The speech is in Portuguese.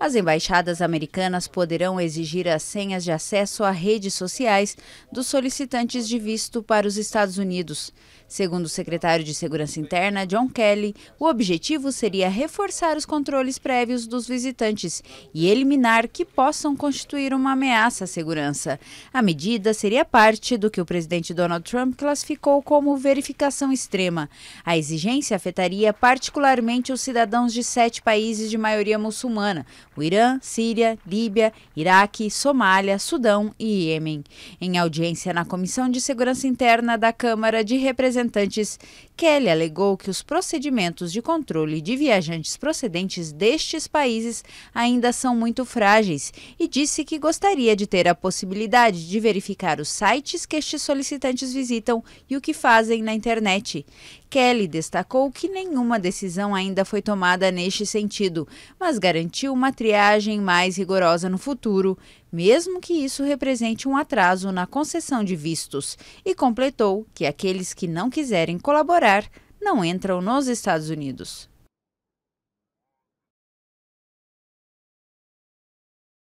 As embaixadas americanas poderão exigir as senhas de acesso a redes sociais dos solicitantes de visto para os Estados Unidos. Segundo o secretário de Segurança Interna, John Kelly, o objetivo seria reforçar os controles prévios dos visitantes e eliminar que possam constituir uma ameaça à segurança. A medida seria parte do que o presidente Donald Trump classificou como verificação extrema. A exigência afetaria particularmente os cidadãos de sete países de maioria muçulmana o Irã, Síria, Líbia, Iraque, Somália, Sudão e Iêmen. Em audiência na Comissão de Segurança Interna da Câmara de Representantes, Kelly alegou que os procedimentos de controle de viajantes procedentes destes países ainda são muito frágeis e disse que gostaria de ter a possibilidade de verificar os sites que estes solicitantes visitam e o que fazem na internet. Kelly destacou que nenhuma decisão ainda foi tomada neste sentido, mas garantiu uma triagem mais rigorosa no futuro, mesmo que isso represente um atraso na concessão de vistos, e completou que aqueles que não quiserem colaborar não entram nos Estados Unidos.